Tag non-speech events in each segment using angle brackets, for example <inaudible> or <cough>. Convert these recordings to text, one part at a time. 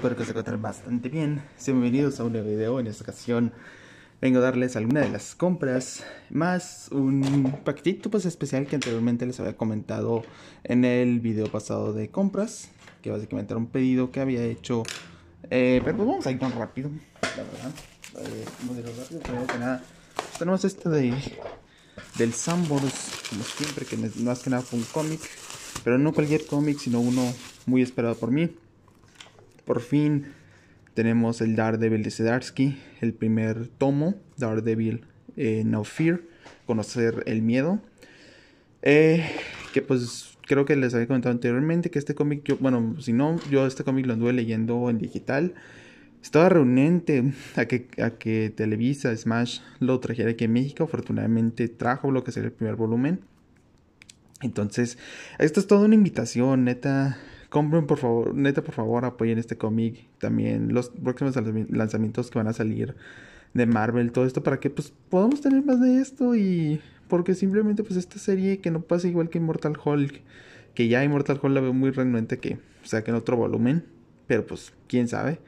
espero que se encuentren bastante bien. Bienvenidos a un nuevo video. En esta ocasión vengo a darles alguna de las compras, más un paquetito pues especial que anteriormente les había comentado en el video pasado de compras, que básicamente era un pedido que había hecho. Eh, pero pues vamos a ir tan rápido, la verdad. Eh, rápido, nada. Tenemos este de del Sambors, como siempre, que más que nada fue un cómic, pero no cualquier cómic, sino uno muy esperado por mí. Por fin tenemos el Daredevil de Sedarsky, el primer tomo, Daredevil eh, No Fear, Conocer el Miedo. Eh, que pues creo que les había comentado anteriormente que este cómic, bueno, si no, yo este cómic lo anduve leyendo en digital. Estaba reunente a que, a que Televisa, Smash lo trajera aquí en México. Afortunadamente trajo lo que sería el primer volumen. Entonces, esto es toda una invitación, neta compren por favor, neta por favor, apoyen este cómic, también los próximos lanzamientos que van a salir de Marvel, todo esto para que pues podamos tener más de esto y porque simplemente pues esta serie que no pasa igual que Immortal Hulk, que ya Immortal Hulk la veo muy renuente que o en otro volumen, pero pues quién sabe.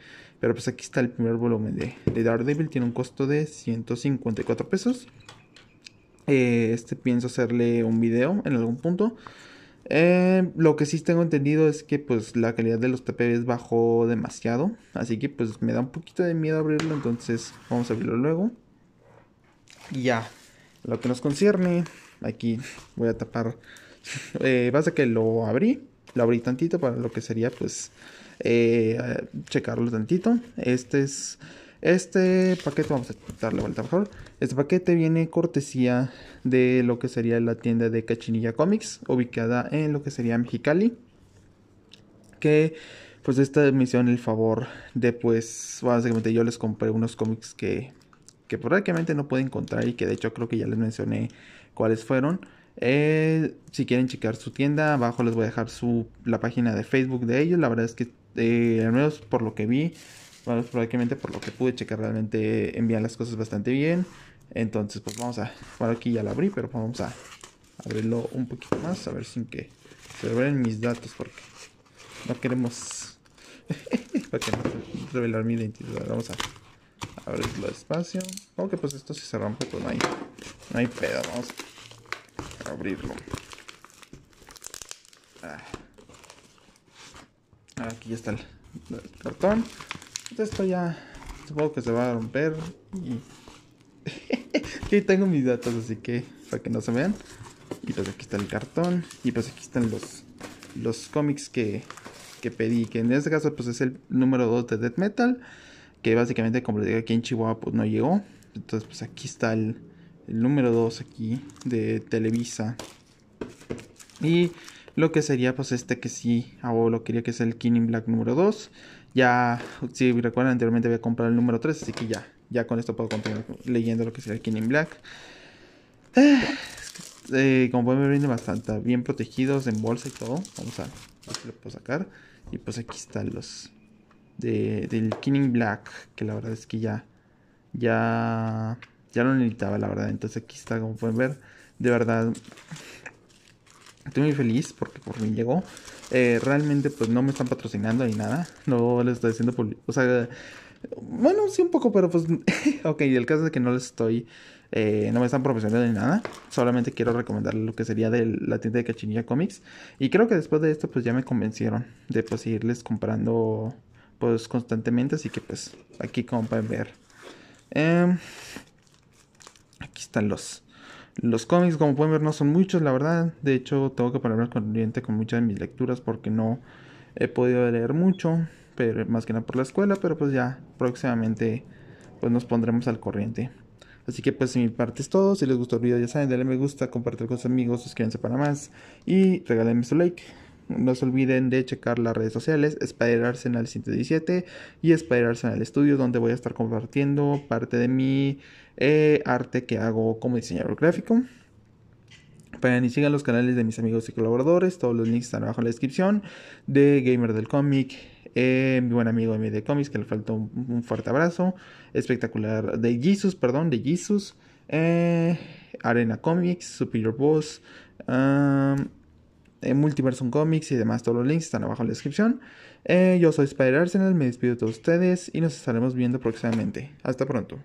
Pero pues aquí está el primer volumen de, de Daredevil, tiene un costo de 154 pesos. Eh, este pienso hacerle un video en algún punto. Eh, lo que sí tengo entendido es que pues la calidad de los tapetes bajó demasiado. Así que pues me da un poquito de miedo abrirlo. Entonces vamos a abrirlo luego. Y ya. Lo que nos concierne. Aquí voy a tapar. <laughs> Eh, basta que lo abrí. Lo abrí tantito para lo que sería pues eh, eh checarlo tantito. Este es este paquete, vamos a darle vuelta mejor. Este paquete viene cortesía de lo que sería la tienda de Cachinilla Comics, ubicada en lo que sería Mexicali. Que pues esta me el favor de pues básicamente yo les compré unos cómics que, que prácticamente no pueden encontrar y que de hecho creo que ya les mencioné cuáles fueron. Eh, si quieren checar su tienda, abajo les voy a dejar la página de Facebook de ellos. La verdad es que, eh, al menos por lo que vi, bueno, probablemente por lo que pude checar, realmente envían las cosas bastante bien. Entonces, pues vamos a. Bueno, aquí ya lo abrí, pero vamos a abrirlo un poquito más. A ver sin que se revelen mis datos, porque no queremos. <laughs> no revelar mi identidad. Vamos a abrirlo despacio. Aunque pues esto si se rompe, pues no hay, no hay pedo. Vamos a abrirlo. Ah. Aquí ya está el cartón. Pues, esto ya supongo que se va a romper y aquí <laughs> tengo mis datos así que para que no se vean y pues aquí está el cartón y pues aquí están los los cómics que, que pedí que en este caso pues es el número 2 de Death Metal que básicamente como les digo aquí en Chihuahua pues no llegó entonces pues aquí está el, número 2 aquí de Televisa y lo que sería pues este que sí ah, o lo quería que es el King in Black número 2 ya, si recuerdan, anteriormente había comprado el número 3, así que ya, ya con esto puedo continuar leyendo lo que sería King in Black. Eh, eh, como pueden ver, viene bastante bien protegidos en bolsa y todo. Vamos a ver si lo puedo sacar. Y pues aquí están los de, del King in Black, que la verdad es que ya, ya, ya lo necesitaba, la verdad. Entonces aquí está, como pueden ver, de verdad, estoy muy feliz porque por fin llegó. Eh, realmente pues no me están patrocinando ni nada. No les estoy diciendo O sea, bueno, sí un poco, pero pues... <laughs> ok, el caso es que no les estoy... Eh, no me están promocionando ni nada. Solamente quiero recomendar lo que sería de la tienda de Cachinilla Comics. Y creo que después de esto pues ya me convencieron de pues irles comprando pues constantemente. Así que pues aquí como pueden ver. Em, aquí están los los cómics, como pueden ver, no son muchos, la verdad. De hecho, tengo que ponerme al corriente con muchas de mis lecturas porque no he podido leer mucho, pero más que nada por la escuela, pero pues ya próximamente pues nos pondremos al corriente. Así que pues de mi parte es todo. Si les gustó el video ya saben, denle me gusta, compartir con sus amigos, suscríbanse para más y regálenme su like. No se olviden de checar las redes sociales Spider Arsenal 117 y Spider Arsenal Studios, donde voy a estar compartiendo parte de mi eh, arte que hago como diseñador gráfico. para y sigan los canales de mis amigos y colaboradores. Todos los links están abajo en la descripción. De Gamer del Cómic, eh, mi buen amigo de, Comics, que le faltó un, fuerte abrazo. Espectacular. De Jesus, perdón, de Jesus. Eh, Arena Comics, Superior Boss. Ah, eh, Multiversum Comics y demás. Todos los links están abajo en la descripción. Eh, yo soy Spider Arsenal, me despido de todos ustedes y nos estaremos viendo próximamente. Hasta pronto.